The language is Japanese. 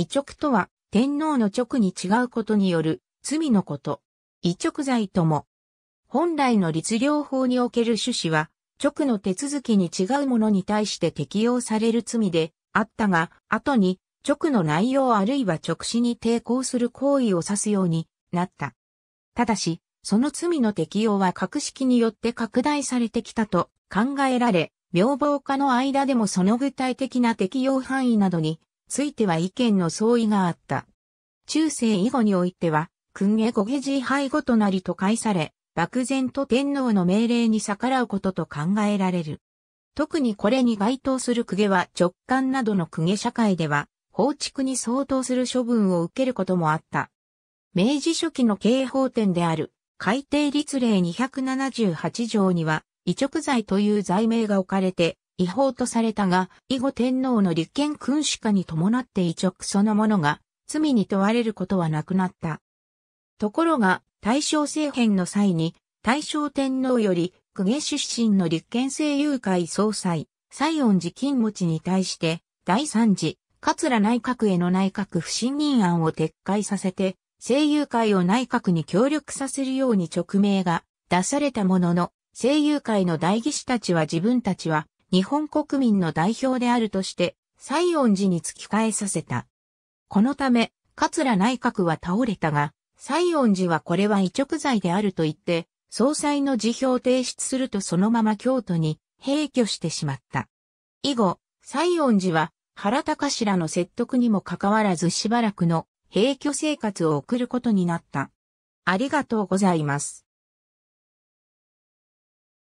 移直とは、天皇の直に違うことによる罪のこと。移直罪とも。本来の律令法における趣旨は、直の手続きに違うものに対して適用される罪であったが、後に直の内容あるいは直視に抵抗する行為を指すようになった。ただし、その罪の適用は格式によって拡大されてきたと考えられ、妙等化の間でもその具体的な適用範囲などについては意見の相違があった。中世以後においては、君下五下自敗後となりと解され、漠然と天皇の命令に逆らうことと考えられる。特にこれに該当する公家は直感などの公家社会では、放築に相当する処分を受けることもあった。明治初期の刑法典である、改定律令278条には、移直罪という罪名が置かれて、違法とされたが、以後天皇の立憲君主化に伴って移直そのものが、罪に問われることはなくなった。ところが、大正政変の際に、大正天皇より、公家出身の立憲政友会総裁、西恩寺金持に対して、第三次、桂内閣への内閣不信任案を撤回させて、政友会を内閣に協力させるように勅命が出されたものの、政友会の代議士たちは自分たちは日本国民の代表であるとして、西恩寺に突き返させた。このため、桂内閣は倒れたが、西恩寺はこれは移直罪であると言って、総裁の辞表を提出するとそのまま京都に閉居してしまった。以後、西恩寺は原高らの説得にもかかわらずしばらくの閉居生活を送ることになった。ありがとうございます。